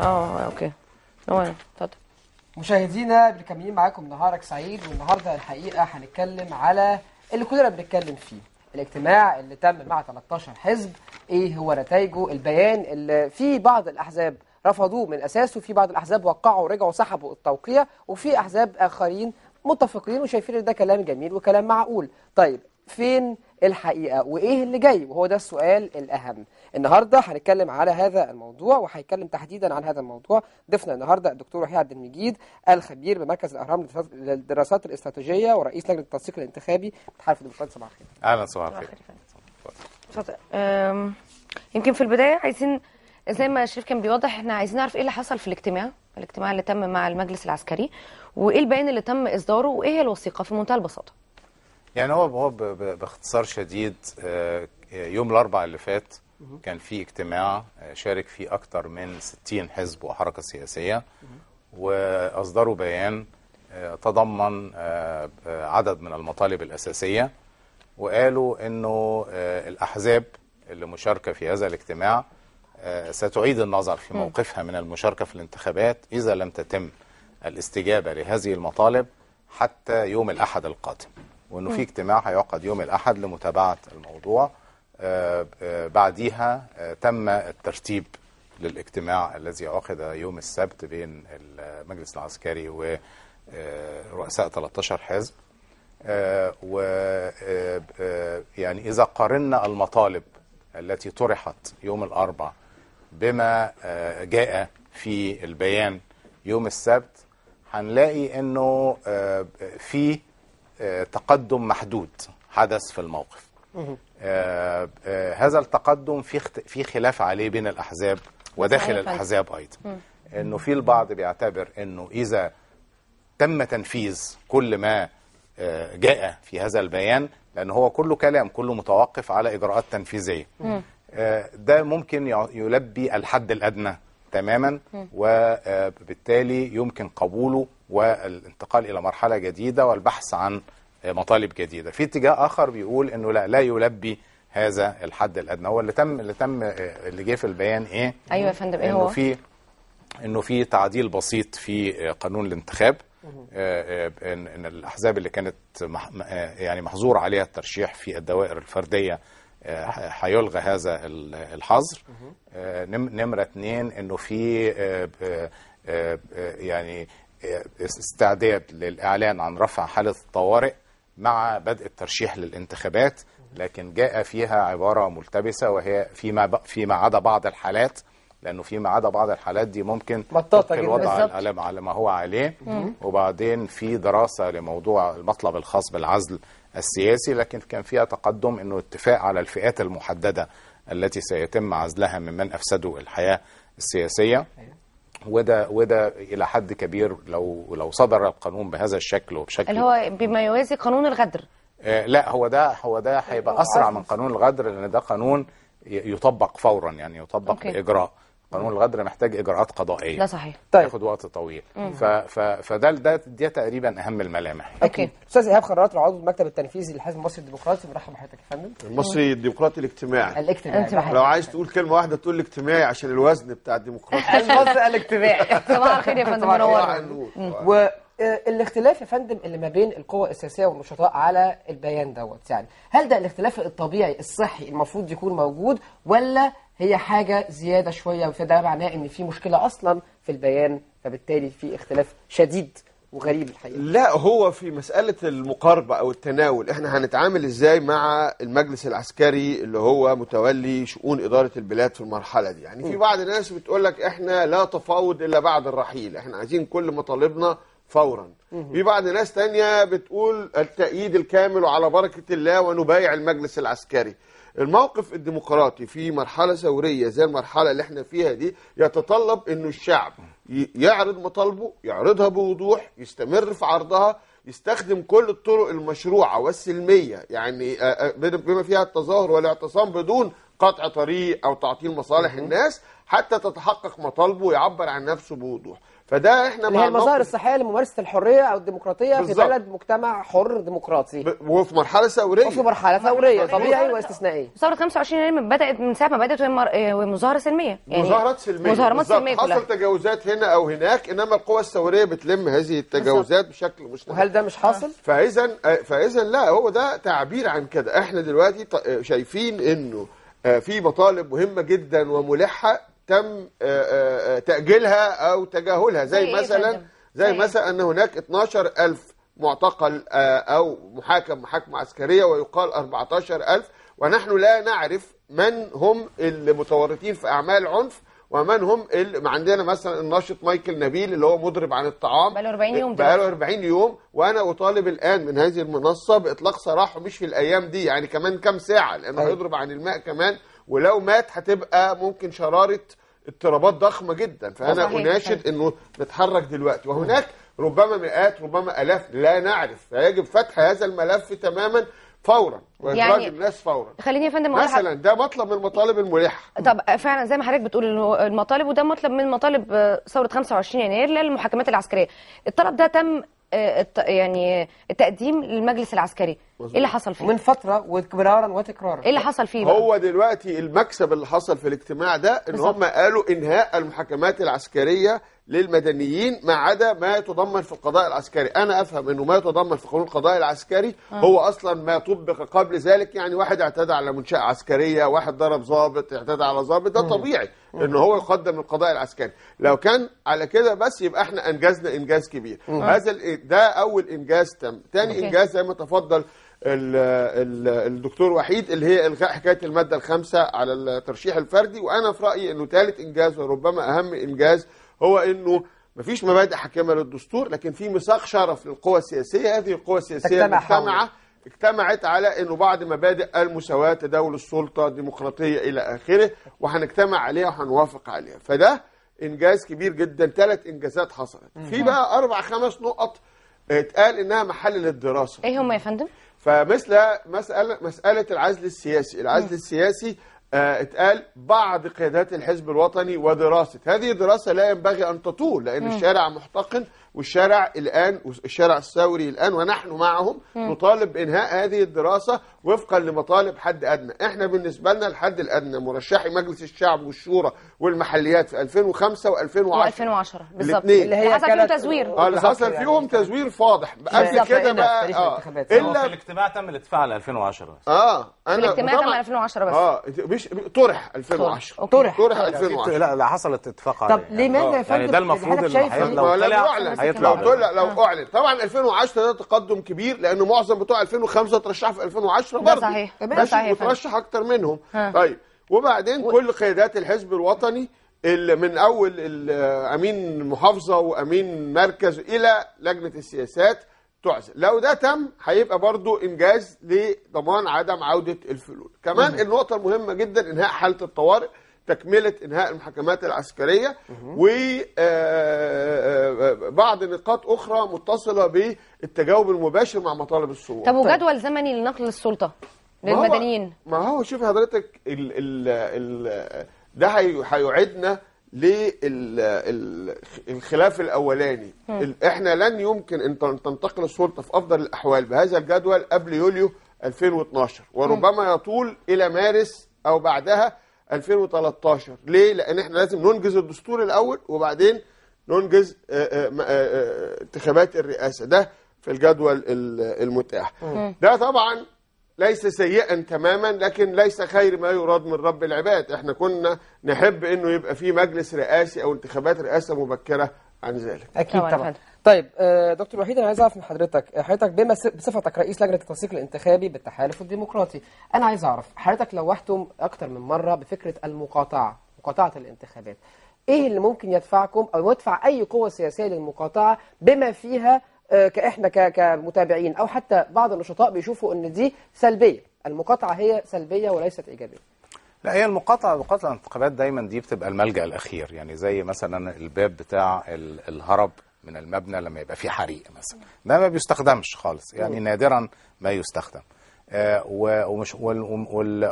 اه،, اه اوكي تمام اتفضل مشاهدينا مكملين معاكم نهارك سعيد والنهارده الحقيقه هنتكلم على اللي كلنا بنتكلم فيه الاجتماع اللي تم مع 13 حزب ايه هو نتائجه البيان اللي في بعض الاحزاب رفضوه من اساسه في بعض الاحزاب وقعوا ورجعوا سحبوا التوقيع وفي احزاب اخرين متفقين وشايفين ان ده كلام جميل وكلام معقول طيب فين الحقيقة وإيه اللي جاي وهو ده السؤال الأهم النهاردة هنتكلم على هذا الموضوع وهيتكلم تحديدا عن هذا الموضوع ضيفنا النهاردة الدكتور وحيد عبد المجيد الخبير بمركز الأهرام للدراسات الاستراتيجية ورئيس لجنة التنسيق الانتخابي تحالف الديمقراطي صباح الخير أهلا صباح الخير يمكن في البداية عايزين زي ما الشريف كان بيوضح احنا عايزين نعرف ايه اللي حصل في الاجتماع الاجتماع اللي تم مع المجلس العسكري وايه البيان اللي تم اصداره وايه هي الوثيقه في منتهى البساطه يعني هو هو باختصار شديد آه، يوم الاربعاء اللي فات كان في اجتماع آه، شارك فيه اكثر من 60 حزب وحركه سياسيه واصدروا بيان آه، تضمن عدد من المطالب الاساسيه وقالوا انه الاحزاب اللي مشاركه في هذا الاجتماع ستعيد النظر في موقفها من المشاركه في الانتخابات اذا لم تتم الاستجابه لهذه المطالب حتى يوم الاحد القادم وانه في اجتماع هيعقد يوم الاحد لمتابعه الموضوع آه، آه، بعديها آه، تم الترتيب للاجتماع الذي عقد يوم السبت بين المجلس العسكري ورؤساء 13 حزب و يعني اذا قارنا المطالب التي طرحت يوم الاربعاء بما جاء في البيان يوم السبت هنلاقي انه في تقدم محدود حدث في الموقف آه، آه، هذا التقدم في في خلاف عليه بين الأحزاب وداخل الأحزاب أيضا أنه في البعض بيعتبر أنه إذا تم تنفيذ كل ما آه، جاء في هذا البيان لأن هو كله كلام كله متوقف على إجراءات تنفيذية ده ممكن يلبي الحد الأدنى تماما وبالتالي يمكن قبوله والانتقال إلى مرحلة جديدة والبحث عن مطالب جديدة في اتجاه آخر بيقول أنه لا, لا يلبي هذا الحد الأدنى هو اللي تم اللي تم اللي جه في البيان إيه أيوة يا فندم إيه هو في انه في تعديل بسيط في قانون الانتخاب آه، آه، ان الاحزاب اللي كانت آه، يعني محظور عليها الترشيح في الدوائر الفرديه هيلغى هذا الحظر نمره اثنين انه في يعني إيه، استعداد للإعلان عن رفع حالة الطوارئ مع بدء الترشيح للانتخابات لكن جاء فيها عبارة ملتبسة وهي فيما, فيما عدا بعض الحالات لانه فيما عدا بعض الحالات دي ممكن تبقي الوضع على ما هو عليه وبعدين في دراسه لموضوع المطلب الخاص بالعزل السياسي لكن كان فيها تقدم انه اتفاق على الفئات المحدده التي سيتم عزلها ممن افسدوا الحياه السياسيه أيوة. وده وده الى حد كبير لو لو صدر القانون بهذا الشكل وبشكل اللي هو بما يوازي قانون الغدر آه لا هو ده هو ده هيبقى اسرع من قانون الغدر لان ده قانون يطبق فورا يعني يطبق أوكي. باجراء قانون الغدر محتاج اجراءات قضائيه ده صحيح طيب ياخد وقت طويل ف ف فده ده دي تقريبا اهم الملامح اكيد استاذ ايهاب خرارات عضو المكتب التنفيذي للحزب المصري الديمقراطي برحب بحضرتك يا فندم المصري الديمقراطي الاجتماعي الاجتماعي لو عايز تقول كلمه واحده تقول الاجتماعي عشان الوزن بتاع الديمقراطي المصري الاجتماعي صباح الخير يا فندم منور آه، الاختلاف يا فندم اللي ما بين القوى السياسيه والنشطاء على البيان دوت يعني هل ده الاختلاف الطبيعي الصحي المفروض يكون موجود ولا هي حاجة زيادة شوية وده معناه ان في مشكلة اصلا في البيان فبالتالي في اختلاف شديد وغريب الحقيقة لا هو في مسألة المقاربة أو التناول إحنا هنتعامل إزاي مع المجلس العسكري اللي هو متولي شؤون إدارة البلاد في المرحلة دي يعني في بعض الناس بتقولك إحنا لا تفاوض إلا بعد الرحيل إحنا عايزين كل مطالبنا فورا في بعض ناس تانية بتقول التأييد الكامل وعلى بركة الله ونبايع المجلس العسكري الموقف الديمقراطي في مرحلة ثورية زي المرحلة اللي احنا فيها دي يتطلب انه الشعب يعرض مطالبه يعرضها بوضوح يستمر في عرضها يستخدم كل الطرق المشروعة والسلمية يعني آه، آه، بما فيها التظاهر والاعتصام بدون قطع طريق أو تعطيل مصالح الناس حتى تتحقق مطالبه ويعبر عن نفسه بوضوح فده احنا اللي هي المظاهر الصحيه لممارسه الحريه او الديمقراطيه بالزبط. في بلد مجتمع حر ديمقراطي ب... وفي مرحله ثوريه وفي مرحله ثوريه طبيعي واستثنائيه ثوره 25 يناير بدات من ساعه ما بدات آه، وهي مظاهره سلميه يعني مظاهرات سلميه مظاهرات سلميه حصل تجاوزات هنا او هناك انما القوى الثوريه بتلم هذه التجاوزات بالزبط. بشكل مستمر وهل ده مش حاصل آه. فاذا آه، فاذا لا هو ده تعبير عن كده احنا دلوقتي شايفين انه في مطالب مهمه جدا وملحه تم آه، آه، آه، تأجيلها أو تجاهلها زي إيه مثلا زي إيه؟ مثلا أن هناك 12 ألف معتقل أو محاكم محاكمة عسكرية ويقال 14 ألف ونحن لا نعرف من هم المتورطين في أعمال عنف ومن هم اللي عندنا مثلا الناشط مايكل نبيل اللي هو مضرب عن الطعام بقاله 40 يوم بقاله 40 يوم وانا اطالب الان من هذه المنصه باطلاق سراحه مش في الايام دي يعني كمان كام ساعه لانه طيب. هيضرب عن الماء كمان ولو مات هتبقى ممكن شراره اضطرابات ضخمه جدا فانا اناشد انه نتحرك دلوقتي وهناك ربما مئات ربما الاف لا نعرف فيجب فتح هذا الملف تماما فورا وإدراج يعني الناس فورا خليني يا فندم مثلا ده مطلب من المطالب الملحه طب فعلا زي ما حضرتك بتقول انه المطالب وده مطلب من مطالب ثوره 25 يناير للمحاكمات العسكريه الطلب ده تم آه، يعني التقديم للمجلس العسكري مزبوط. ايه اللي حصل فيه من فتره وتكرارا وتكرارا ايه اللي حصل فيه بقى؟ هو دلوقتي المكسب اللي حصل في الاجتماع ده ان هم قالوا انهاء المحاكمات العسكريه للمدنيين ما عدا ما يتضمن في القضاء العسكري أنا أفهم أنه ما يتضمن في قانون القضاء العسكري آه. هو أصلا ما طبق قبل ذلك يعني واحد اعتدى على منشأة عسكرية واحد ضرب ضابط اعتدى على ضابط ده طبيعي أنه هو يقدم القضاء العسكري لو كان على كده بس يبقى احنا أنجزنا إنجاز كبير آه. هذا ده أول إنجاز تم تاني إنجاز زي ما تفضل الدكتور وحيد اللي هي الغاء حكايه الماده الخامسه على الترشيح الفردي وانا في رايي انه ثالث انجاز وربما اهم انجاز هو انه مفيش مبادئ حاكمه للدستور لكن في ميثاق شرف للقوى السياسيه هذه القوى السياسيه المجتمعه اجتمعت على انه بعض مبادئ المساواه تداول السلطه الديمقراطيه الى اخره وهنجتمع عليها وهنوافق عليها فده انجاز كبير جدا ثلاث انجازات حصلت في بقى اربع خمس نقط اتقال انها محل للدراسه ايه هم يا فندم فمثل مساله مساله العزل السياسي العزل السياسي آه، اتقال بعض قيادات الحزب الوطني ودراسة هذه الدراسة لا ينبغي أن تطول لأن م. الشارع محتقن والشارع الآن الشارع الثوري الآن ونحن معهم م. نطالب بإنهاء هذه الدراسة وفقا لمطالب حد أدنى احنا بالنسبة لنا الحد الأدنى مرشحي مجلس الشعب والشورى والمحليات في 2005 و2010 و2010 بالظبط اللي هي حصل فيهم تزوير اه اللي حصل فيهم يعني. تزوير فاضح قبل كده يعني بقى اه الا الاجتماع تم الادفاع ل 2010 بس اه انا الاجتماع تم 2010 بس اه مش طرح 2010 طرح طرح 2010 لا لا حصلت اتفاق عليه طب يعني ليه فندم يعني ده المفروض اللي هيطلع لو اعلن هيطلع لو آه. اعلن طبعا 2010 ده تقدم كبير لان معظم بتوع 2005 ترشحوا في 2010 برضه صحيح ده صحيح وترشح اكتر منهم طيب وبعدين و... كل قيادات الحزب الوطني اللي من اول امين محافظه وامين مركز الى لجنه السياسات تعزل لو ده تم هيبقى برضو انجاز لضمان عدم عوده الفلول كمان مم. النقطه المهمه جدا انهاء حاله الطوارئ تكمله انهاء المحاكمات العسكريه وبعض آه، آه، آه، نقاط اخرى متصله بالتجاوب المباشر مع مطالب الثوره طب وجدول طيب. زمني لنقل السلطه للمدنيين ما هو شوف حضرتك ال ال ال ده هيعيدنا للخلاف الاولاني احنا لن يمكن ان تنتقل السلطه في افضل الاحوال بهذا الجدول قبل يوليو 2012 وربما يطول الى مارس او بعدها 2013 ليه لان احنا لازم ننجز الدستور الاول وبعدين ننجز آه، آه، آه، انتخابات الرئاسه ده في الجدول المتاح ده طبعا ليس سيئا تماما لكن ليس خير ما يراد من رب العباد احنا كنا نحب انه يبقى في مجلس رئاسي او انتخابات رئاسة مبكرة عن ذلك اكيد طبعا, طيب آه، دكتور وحيد انا عايز اعرف من حضرتك آه، حضرتك بما بصفتك رئيس لجنه التنسيق الانتخابي بالتحالف الديمقراطي انا عايز اعرف حضرتك لوحتم اكتر من مره بفكره المقاطعه مقاطعه الانتخابات ايه اللي ممكن يدفعكم او يدفع اي قوه سياسيه للمقاطعه بما فيها آه، كاحنا كمتابعين او حتى بعض النشطاء بيشوفوا ان دي سلبيه المقاطعه هي سلبيه وليست ايجابيه لا هي المقاطعه مقاطعه الانتخابات دايما دي بتبقى الملجا الاخير يعني زي مثلا الباب بتاع الهرب من المبنى لما يبقى في حريق مثلا ده ما بيستخدمش خالص يعني نادرا ما يستخدم آه، ومش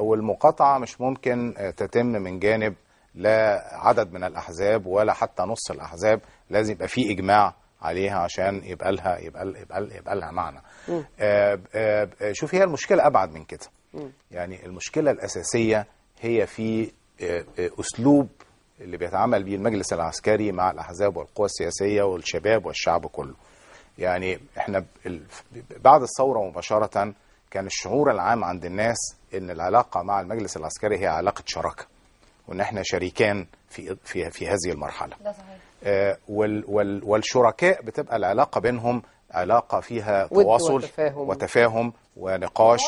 والمقاطعه مش ممكن آه، تتم من جانب لا عدد من الاحزاب ولا حتى نص الاحزاب لازم يبقى في اجماع عليها عشان يبقى لها يبقى يبقى, لها يبقى لها معنى آه، آه، آه، شوف هي المشكله ابعد من كده يعني المشكله الاساسيه هي في اسلوب اللي بيتعامل بيه المجلس العسكري مع الاحزاب والقوى السياسيه والشباب والشعب كله يعني احنا بعد الثوره مباشره كان الشعور العام عند الناس ان العلاقه مع المجلس العسكري هي علاقه شراكه وان احنا شريكان في في في هذه المرحله ده صحيح. آه، والشركاء بتبقى العلاقة بينهم علاقة فيها تواصل وتفاهم, وتفاهم ونقاش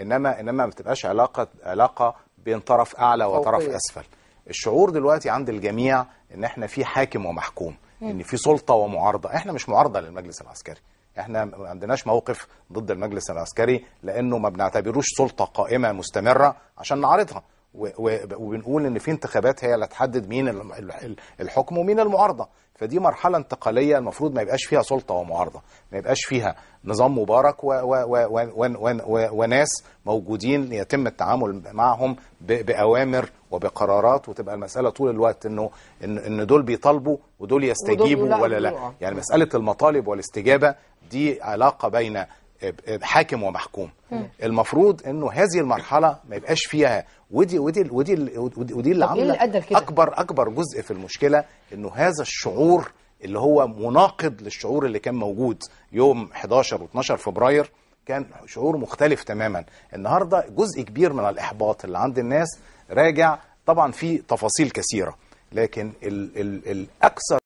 إنما إنما ما بتبقاش علاقة علاقة بين طرف أعلى وطرف أوكي. أسفل الشعور دلوقتي عند الجميع إن إحنا في حاكم ومحكوم إن في سلطة ومعارضة إحنا مش معارضة للمجلس العسكري احنا ما عندناش موقف ضد المجلس العسكري لانه ما بنعتبروش سلطه قائمه مستمره عشان نعارضها وبنقول ان في انتخابات هي اللي هتحدد مين الحكم ومين المعارضه فدي مرحله انتقاليه المفروض ما يبقاش فيها سلطه ومعارضه ما يبقاش فيها نظام مبارك و و و و و و وناس موجودين يتم التعامل معهم باوامر وبقرارات وتبقى المساله طول الوقت انه ان, إن دول بيطالبوا ودول يستجيبوا ودول ولا لا يعني مساله المطالب والاستجابه دي علاقه بين حاكم ومحكوم المفروض انه هذه المرحله ما يبقاش فيها ودي ودي ودي ودي اللي إيه عامله اكبر اكبر جزء في المشكله انه هذا الشعور اللي هو مناقض للشعور اللي كان موجود يوم 11 و12 فبراير كان شعور مختلف تماما النهارده جزء كبير من الاحباط اللي عند الناس راجع طبعا في تفاصيل كثيره لكن الاكثر